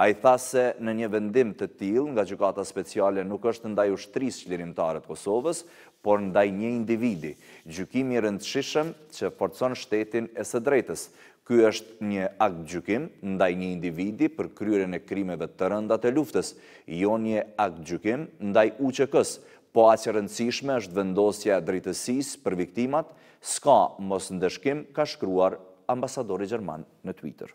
A i tha se në një vendim të til, nga gjukata speciale nuk është ndaj ushtris qlirimtarët Kosovës, por ndaj një individi, gjukimi rëndëshishëm që forcon shtetin e së drejtës. Ky është një akt gjukim ndaj një individi për kryrën e krimeve të rëndat e luftës, jo një akt gjukim ndaj që së po aqë rëndësishme është vendosja drejtësis për viktimat, s'ka mos ndëshkim ka shkruar ambasadori Gjerman në Twitter.